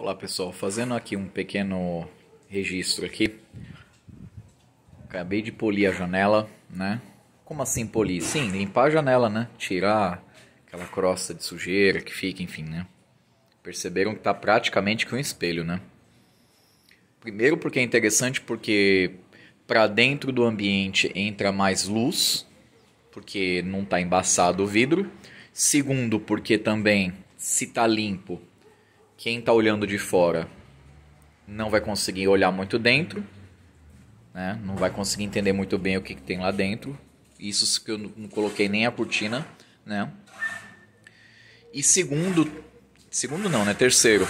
Olá pessoal, fazendo aqui um pequeno registro aqui. Acabei de polir a janela, né? Como assim polir? Sim, limpar a janela, né? Tirar aquela crosta de sujeira que fica, enfim, né? Perceberam que tá praticamente com um espelho, né? Primeiro porque é interessante porque para dentro do ambiente entra mais luz, porque não tá embaçado o vidro. Segundo, porque também se tá limpo, quem está olhando de fora não vai conseguir olhar muito dentro, né? não vai conseguir entender muito bem o que, que tem lá dentro. Isso que eu não coloquei nem a cortina, né? E segundo, segundo não, né? Terceiro,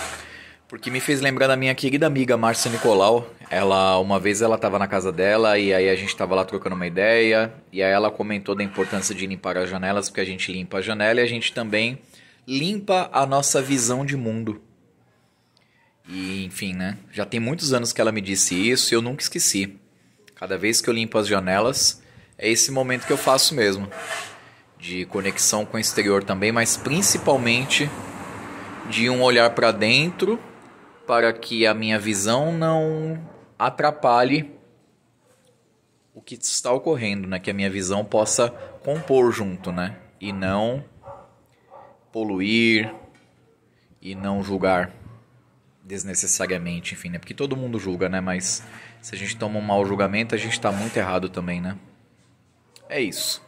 porque me fez lembrar da minha querida amiga Márcia Nicolau. Ela uma vez ela estava na casa dela e aí a gente estava lá trocando uma ideia e aí ela comentou da importância de limpar as janelas porque a gente limpa a janela e a gente também limpa a nossa visão de mundo. E, enfim, né? Já tem muitos anos que ela me disse isso e eu nunca esqueci. Cada vez que eu limpo as janelas, é esse momento que eu faço mesmo. De conexão com o exterior também, mas principalmente de um olhar para dentro para que a minha visão não atrapalhe o que está ocorrendo, né? Que a minha visão possa compor junto, né? E não poluir e não julgar desnecessariamente, enfim, né? Porque todo mundo julga, né? Mas se a gente toma um mau julgamento, a gente tá muito errado também, né? É isso.